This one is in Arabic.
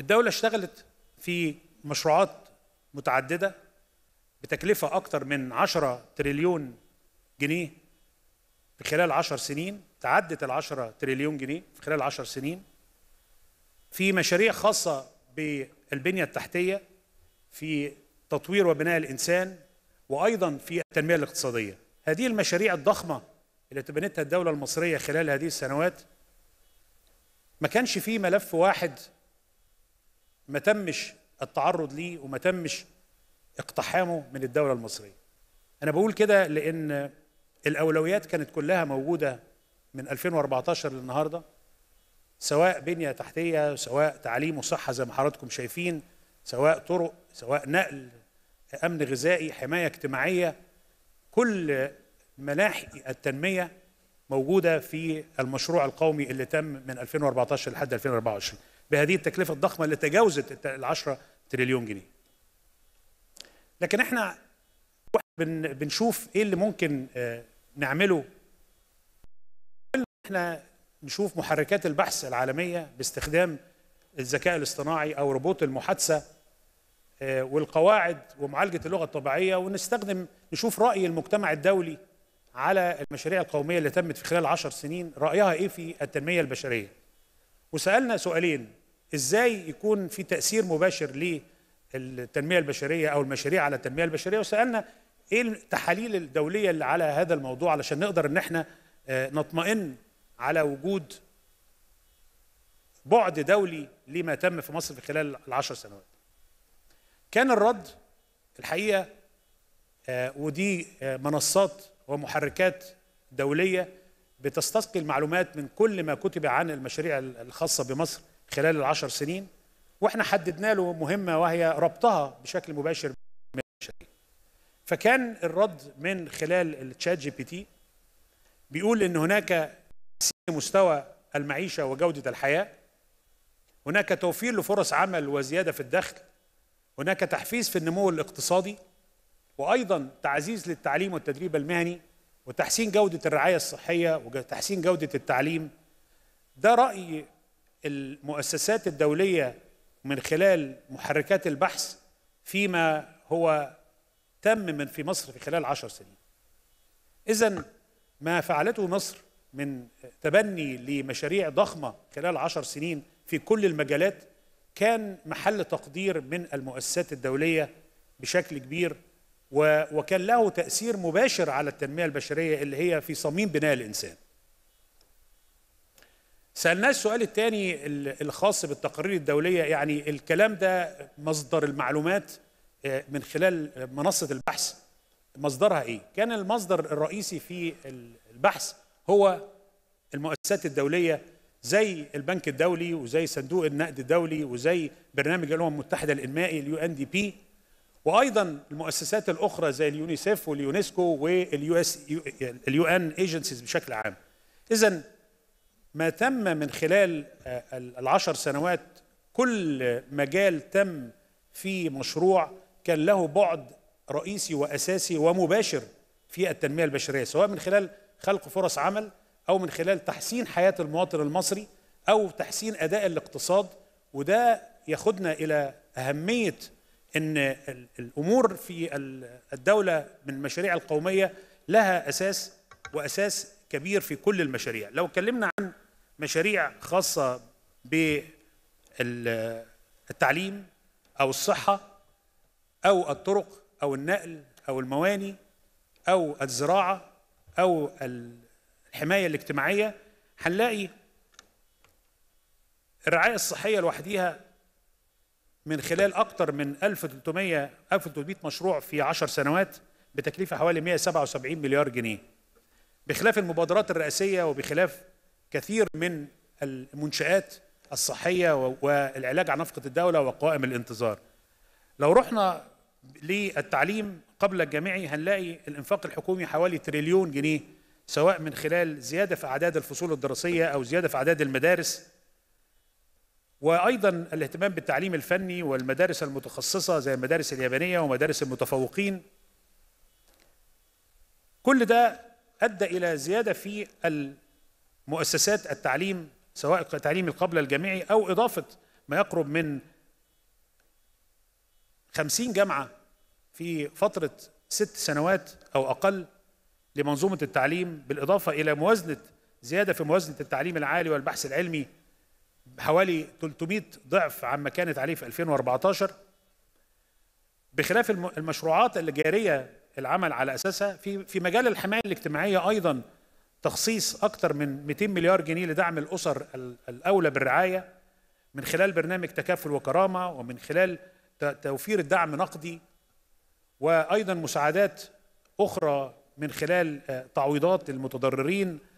الدولة اشتغلت في مشروعات متعددة بتكلفة أكثر من 10 تريليون جنيه في خلال 10 سنين تعدت ال 10 تريليون جنيه في خلال 10 سنين في مشاريع خاصة بالبنية التحتية في تطوير وبناء الإنسان وأيضا في التنمية الاقتصادية هذه المشاريع الضخمة اللي تبنتها الدولة المصرية خلال هذه السنوات ما كانش في ملف واحد ما تمش التعرض ليه وما تمش اقتحامه من الدولة المصرية أنا بقول كده لأن الأولويات كانت كلها موجودة من 2014 للنهاردة سواء بنية تحتية سواء تعليم وصحة زي ما حضراتكم شايفين سواء طرق سواء نقل أمن غذائي حماية اجتماعية كل مناحي التنمية موجودة في المشروع القومي اللي تم من 2014 لحد 2024 بهذه التكلفه الضخمه اللي تجاوزت ال 10 تريليون جنيه. لكن احنا بنشوف ايه اللي ممكن آه، نعمله احنا نشوف محركات البحث العالميه باستخدام الذكاء الاصطناعي او روبوت المحادثه آه، والقواعد ومعالجه اللغه الطبيعيه ونستخدم نشوف راي المجتمع الدولي على المشاريع القوميه اللي تمت في خلال عشر سنين رايها ايه في التنميه البشريه وسالنا سؤالين ازاي يكون في تاثير مباشر للتنميه البشريه او المشاريع على التنميه البشريه وسالنا ايه التحاليل الدوليه اللي على هذا الموضوع علشان نقدر ان احنا آه، نطمئن على وجود بعد دولي لما تم في مصر في خلال العشر سنوات كان الرد الحقيقه آه، ودي آه، منصات ومحركات دوليه بتستسقي المعلومات من كل ما كتب عن المشاريع الخاصه بمصر خلال العشر سنين واحنا حددنا له مهمه وهي ربطها بشكل مباشر فكان الرد من خلال التشات جي بي تي بيقول ان هناك مستوى المعيشه وجوده الحياه هناك توفير لفرص عمل وزياده في الدخل هناك تحفيز في النمو الاقتصادي وايضا تعزيز للتعليم والتدريب المهني وتحسين جوده الرعايه الصحيه وتحسين جوده التعليم ده راي المؤسسات الدوليه من خلال محركات البحث فيما هو تم من في مصر في خلال عشر سنين اذا ما فعلته مصر من تبني لمشاريع ضخمه خلال عشر سنين في كل المجالات كان محل تقدير من المؤسسات الدوليه بشكل كبير وكان له تاثير مباشر على التنميه البشريه اللي هي في صميم بناء الانسان سالناه السؤال الثاني الخاص بالتقارير الدوليه يعني الكلام ده مصدر المعلومات آه، من خلال منصه البحث مصدرها ايه؟ كان المصدر الرئيسي في البحث هو المؤسسات الدوليه زي البنك الدولي وزي صندوق النقد الدولي وزي برنامج الامم المتحده الانمائي اليو ان دي بي وايضا المؤسسات الاخرى زي اليونيسيف واليونسكو واليو اس اليو ان ايجنسيز بشكل عام. اذا ما تم من خلال آه، العشر سنوات كل مجال تم في مشروع كان له بعد رئيسي واساسي ومباشر في التنميه البشريه سواء من خلال خلق فرص عمل او من خلال تحسين حياه المواطن المصري او تحسين اداء الاقتصاد وده ياخدنا الى اهميه ان الامور في الدوله من المشاريع القوميه لها اساس واساس كبير في كل المشاريع لو اتكلمنا عن مشاريع خاصة بالتعليم أو الصحة أو الطرق أو النقل أو المواني أو الزراعة أو الحماية الاجتماعية هنلاقي الرعاية الصحية لوحديها من خلال أكثر من 1300 1300 مشروع في 10 سنوات بتكلفة حوالي 177 مليار جنيه بخلاف المبادرات الرئاسيه وبخلاف كثير من المنشآت الصحيه والعلاج عن نفقه الدوله وقوائم الانتظار. لو رحنا للتعليم قبل الجامعي هنلاقي الانفاق الحكومي حوالي تريليون جنيه سواء من خلال زياده في اعداد الفصول الدراسيه او زياده في اعداد المدارس وايضا الاهتمام بالتعليم الفني والمدارس المتخصصه زي المدارس اليابانيه ومدارس المتفوقين كل ده ادى الى زياده في المؤسسات التعليم سواء تعليم القبل الجامعي او اضافه ما يقرب من 50 جامعه في فتره ست سنوات او اقل لمنظومه التعليم بالاضافه الى موازنه زياده في موازنه التعليم العالي والبحث العلمي حوالي 300 ضعف عما كانت عليه في 2014 بخلاف المشروعات الجاريه العمل على اساسها في في مجال الحمايه الاجتماعيه ايضا تخصيص اكثر من 200 مليار جنيه لدعم الاسر الاولى بالرعايه من خلال برنامج تكافل وكرامه ومن خلال توفير الدعم نقدي وايضا مساعدات اخرى من خلال آه، تعويضات المتضررين